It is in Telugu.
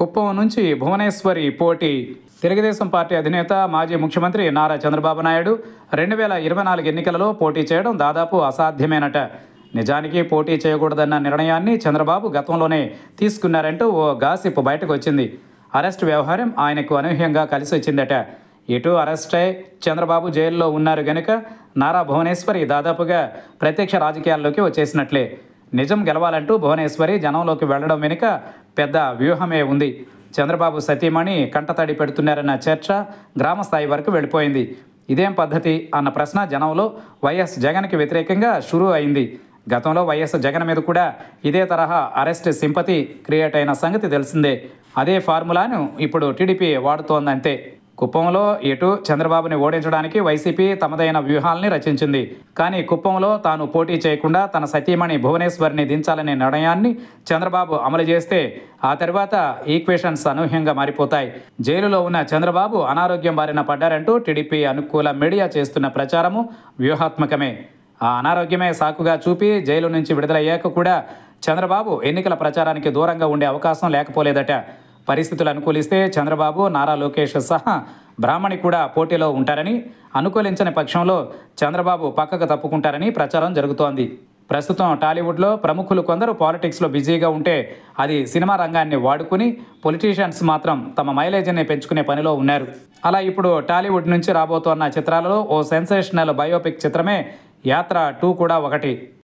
కుప్పం నుంచి భువనేశ్వరి పోటీ తెలుగుదేశం పార్టీ అధినేత మాజీ ముఖ్యమంత్రి నారా చంద్రబాబు నాయుడు రెండు వేల ఇరవై నాలుగు ఎన్నికలలో పోటీ చేయడం దాదాపు అసాధ్యమేనట నిజానికి పోటీ చేయకూడదన్న నిర్ణయాన్ని చంద్రబాబు గతంలోనే తీసుకున్నారంటూ ఓ గాసిప్ బయటకు వచ్చింది అరెస్ట్ వ్యవహారం ఆయనకు అనూహ్యంగా కలిసి వచ్చిందట ఇటు అరెస్ట్ అయి చంద్రబాబు జైల్లో ఉన్నారు గనుక నారా భువనేశ్వరి దాదాపుగా ప్రత్యక్ష రాజకీయాల్లోకి వచ్చేసినట్లే నిజం గెలవాలంటూ భువనేశ్వరి జనంలోకి వెళ్లడం వెనుక పెద్ద వ్యూహమే ఉంది చంద్రబాబు సతీమణి కంటతడి పెడుతున్నారన్న చర్చ గ్రామ స్థాయి వరకు వెళ్ళిపోయింది ఇదేం పద్ధతి అన్న ప్రశ్న జనంలో వైఎస్ జగన్కి వ్యతిరేకంగా షురూ అయింది గతంలో వైఎస్ జగన్ మీద కూడా ఇదే తరహా అరెస్ట్ సింపతి క్రియేట్ అయిన సంగతి తెలిసిందే అదే ఫార్ములాను ఇప్పుడు టీడీపీ వాడుతోందంతే కుప్పంలో ఇటు చంద్రబాబుని ఓడించడానికి వైసీపీ తమదైన వ్యూహాల్ని రచించింది కానీ కుప్పంలో తాను పోటీ చేయకుండా తన సతీమణి భువనేశ్వర్ని దించాలనే నిర్ణయాన్ని చంద్రబాబు అమలు చేస్తే ఆ తర్వాత ఈక్వేషన్స్ అనూహ్యంగా మారిపోతాయి జైలులో ఉన్న చంద్రబాబు అనారోగ్యం బారిన పడ్డారంటూ టీడీపీ అనుకూల మీడియా చేస్తున్న ప్రచారము వ్యూహాత్మకమే ఆ అనారోగ్యమే సాకుగా చూపి జైలు నుంచి విడుదలయ్యాక కూడా చంద్రబాబు ఎన్నికల ప్రచారానికి దూరంగా ఉండే అవకాశం లేకపోలేదట పరిస్థితులు అనుకూలిస్తే చంద్రబాబు నారా లోకేష్ సహా బ్రాహ్మణి కూడా పోటీలో ఉంటారని అనుకూలించని పక్షంలో చంద్రబాబు పక్కకు తప్పుకుంటారని ప్రచారం జరుగుతోంది ప్రస్తుతం టాలీవుడ్లో ప్రముఖులు కొందరు పాలిటిక్స్లో బిజీగా ఉంటే అది సినిమా రంగాన్ని వాడుకుని పొలిటీషియన్స్ మాత్రం తమ మైలేజీని పెంచుకునే పనిలో ఉన్నారు అలా ఇప్పుడు టాలీవుడ్ నుంచి రాబోతున్న చిత్రాలలో ఓ సెన్సేషనల్ బయోపిక్ చిత్రమే యాత్ర టూ కూడా ఒకటి